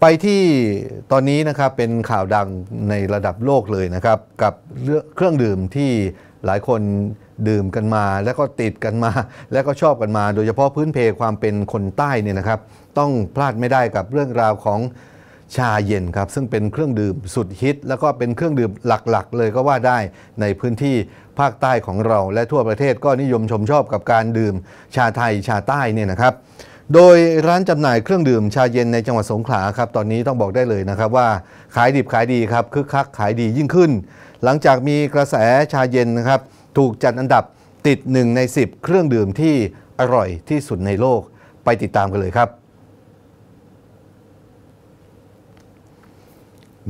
ไปที่ตอนนี้นะครับ เป็นข่าวดังในระดับโลกเลยนะครับ กับเครื่องดื่มที่หลายคนดื่มกันมา แล้วก็ติดกันมา แล้วก็ชอบกันมาโดยเฉพาะพื้นเพความเป็นคนใต้เนี่ยนะครับ ต้องพลาดไม่ได้กับเรื่องราวของชาเย็นครับ ซึ่งเป็นเครื่องดื่มสุดฮิตแล้วก็เป็นเครื่องดื่มหลักๆ เลยก็ว่าได้ในพื้นที่ภาคใต้ของเราและทั่วประเทศก็นิยมชมชอบกับการดื่มชาไทยชาใต้เนี่ยนะครับโดยร้านจำหน่ายเครื่องดื่มชาเย็นในจังหวัดสงขลาครับ ตอนนี้ต้องบอกได้เลยนะครับว่าขายดิบขายดีครับคึกคักขายดียิ่งขึ้น หลังจากมีกระแสชาเย็นนะครับ ถูกจัดอันดับติด 1 ใน 10 เครื่องดื่มที่อร่อยที่สุดในโลก ไปติดตามกันเลยครับ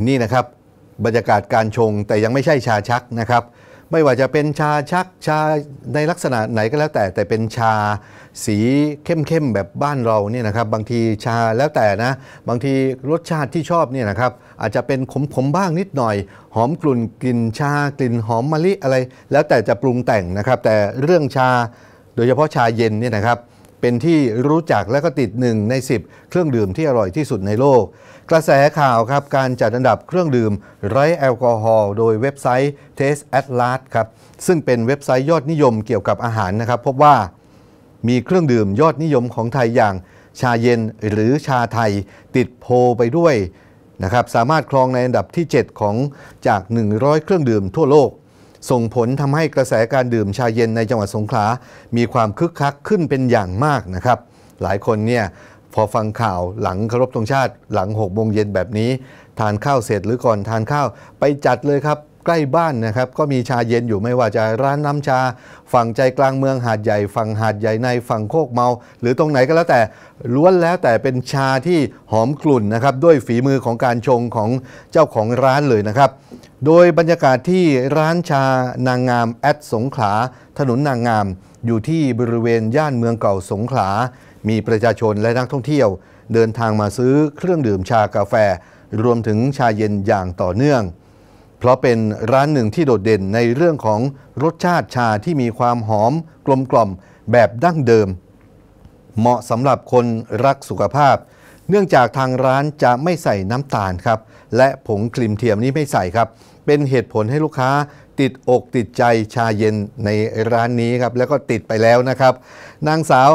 นี่นะครับ บรรยากาศการชงแต่ยังไม่ใช่ชาชักนะครับไม่ว่าจะเป็นชาชักชาในลักษณะไหนก็แล้วแต่แต่เป็นชาสีเข้ม ๆ แบบบ้านเราเนี่ยนะครับ บางทีชาแล้วแต่นะ บางทีรสชาติที่ชอบเนี่ยนะครับ อาจจะเป็นขมๆบ้างนิดหน่อย หอมกลุ่นกลิ่นชากลิ่นหอมมะลิอะไร แล้วแต่จะปรุงแต่งนะครับ แต่เรื่องชาโดยเฉพาะชาเย็นเนี่ยนะครับเป็นที่รู้จักและก็ติดหนึ่งใน 10 เครื่องดื่มที่อร่อยที่สุดในโลก กระแสข่าวครับ การจัดอันดับเครื่องดื่มไร้แอลกอฮอล์โดยเว็บไซต์ Taste Atlas ครับซึ่งเป็นเว็บไซต์ยอดนิยมเกี่ยวกับอาหารนะครับ พบว่า มีเครื่องดื่มยอดนิยมของไทยอย่างชาเย็นหรือชาไทยติดโพไปด้วยนะครับสามารถครองในอันดับที่ 7 ของจาก 100 เครื่องดื่มทั่วโลกส่งผลทำให้กระแสการดื่มชาเย็นในจังหวัดสงขลา มีความคึกคักขึ้นเป็นอย่างมากนะครับ หลายคนเนี่ยพอฟังข่าวหลังคารบรงชาติหลัง6โมงเย็นแบบนี้ ทานข้าวเสร็จหรือก่อนทานข้าวไปจัดเลยครับใกล้บ้านนะครับก็มีชาเย็นอยู่ไม่ว่าจะร้านน้ำชา ฝั่งใจกลางเมืองหาดใหญ่ฝั่งหาดใหญ่ในฝั่งโคกเมาหรือตรงไหนก็แล้วแต่ล้วนแล้วแต่เป็นชาที่หอมกลุ่นนะครับด้วยฝีมือของการชงของเจ้าของร้านเลยนะครับ โดยบรรยากาศที่ร้านชานางงามแอดสงขลาถนนนางงาม อยู่ที่บริเวณย่านเมืองเก่าสงขลามีประชาชนและนักท่องเที่ยว เดินทางมาซื้อเครื่องดื่มชากาแฟ รวมถึงชาเย็นอย่างต่อเนื่องเพราะเป็นร้านหนึ่งที่โดดเด่นในเรื่องของรสชาติชาที่มีความหอม กลมกล่อมแบบดั้งเดิม เหมาะสำหรับคนรักสุขภาพ เนื่องจากทางร้านจะไม่ใส่น้ำตาลครับ และผงครีมเทียมนี้ไม่ใส่ครับ เป็นเหตุผลให้ลูกค้าติดอกติดใจชาเย็นในร้านนี้ครับ แล้วก็ติดไปแล้วนะครับ นางสาว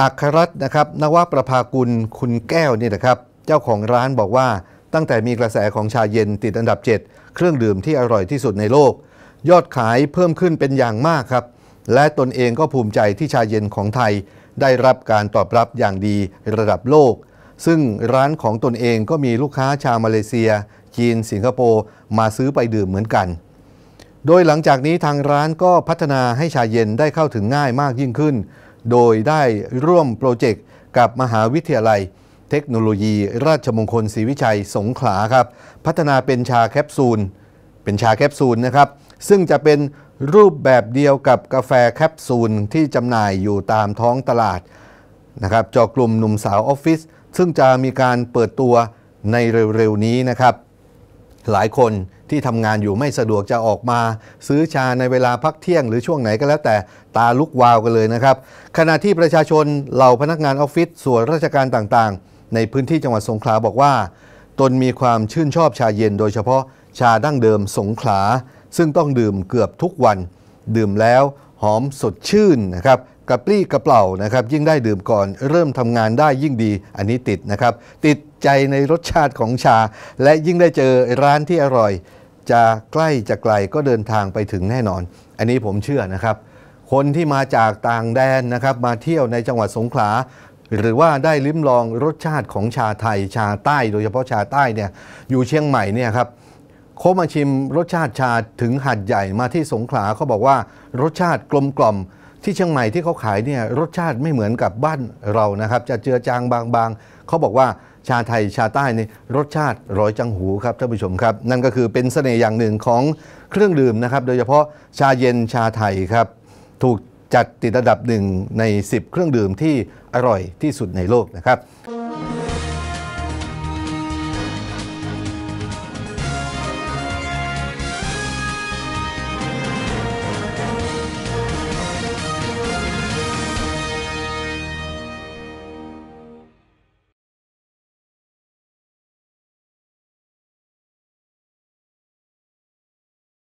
อัครรัตน์นะครับ นวประภากุลคุณแก้วนี่นะครับ เจ้าของร้านบอกว่าตั้งแต่มีกระแสของชาเย็นติดอันดับ 7 เครื่องดื่มที่อร่อยที่สุดในโลก ยอดขายเพิ่มขึ้นเป็นอย่างมากครับ และตนเองก็ภูมิใจที่ชาเย็นของไทย ได้รับการตอบรับอย่างดีระดับโลก ซึ่งร้านของตนเองก็มีลูกค้าชาวมาเลเซีย จีน สิงคโปร์มาซื้อไปดื่มเหมือนกัน โดยหลังจากนี้ทางร้านก็พัฒนาให้ชาเย็นได้เข้าถึงง่ายมากยิ่งขึ้น โดยได้ร่วมโปรเจกต์กับมหาวิทยาลัยเทคโนโลยีราชมงคลศรีวิชัยสงขลาครับ พัฒนาเป็นชาแคปซูลเป็นชาแคปซูลนะครับซึ่งจะเป็นรูปแบบเดียวกับกาแฟแคปซูล ที่จำหน่ายอยู่ตามท้องตลาดนะครับจอกลุ่มหนุ่มสาวออฟฟิศซึ่งจะมีการเปิดตัวในเร็วๆนี้นะครับ หลายคนที่ทำงานอยู่ไม่สะดวกจะออกมาซื้อชาในเวลาพักเที่ยง หรือช่วงไหนก็แล้วแต่ตาลุกวาวกันเลยนะครับขณะที่ประชาชนเหล่าพนักงานออฟฟิศส่วนราชการต่าง ๆในพื้นที่จังหวัดสงขลาบอกว่า ตนมีความชื่นชอบชาเย็น โดยเฉพาะชาดั้งเดิมสงขลา ซึ่งต้องดื่มเกือบทุกวัน ดื่มแล้วหอมสดชื่นนะครับกระปรี้กระเป๋านะครับ ยิ่งได้ดื่มก่อน เริ่มทำงานได้ยิ่งดีอันนี้ติดนะครับติดใจในรสชาติของชา และยิ่งได้เจอร้านที่อร่อย จะใกล้จะไกลก็เดินทางไปถึงแน่นอน อันนี้ผมเชื่อนะครับ คนที่มาจากต่างแดนนะครับมาเที่ยวในจังหวัดสงขลาหรือว่าได้ลิ้มลองรสชาติของชาไทยชาใต้โดยเฉพาะชาใต้เนี่ยอยู่เชียงใหม่เนี่ยครับเขามาชิมรสชาติชาถึงหัดใหญ่มาที่สงขลาเขาบอกว่ารสชาติกลมกล่อม ที่เชียงใหม่ที่เขาขายเนี่ยรสชาติไม่เหมือนกับบ้านเรานะครับจะเจือจางบาง ๆเขาบอกว่าชาไทยชาใต้นี่รสชาติร้อยจังหูครับท่านผู้ชมครับ นั่นก็คือเป็นเสน่ห์อย่างหนึ่งของเครื่องดื่มนะครับโดยเฉพาะชาเย็นชาไทยครับถูกจัดติดอันดับหนึ่งใน 10 เครื่องดื่มที่อร่อยที่สุดในโลกนะครับ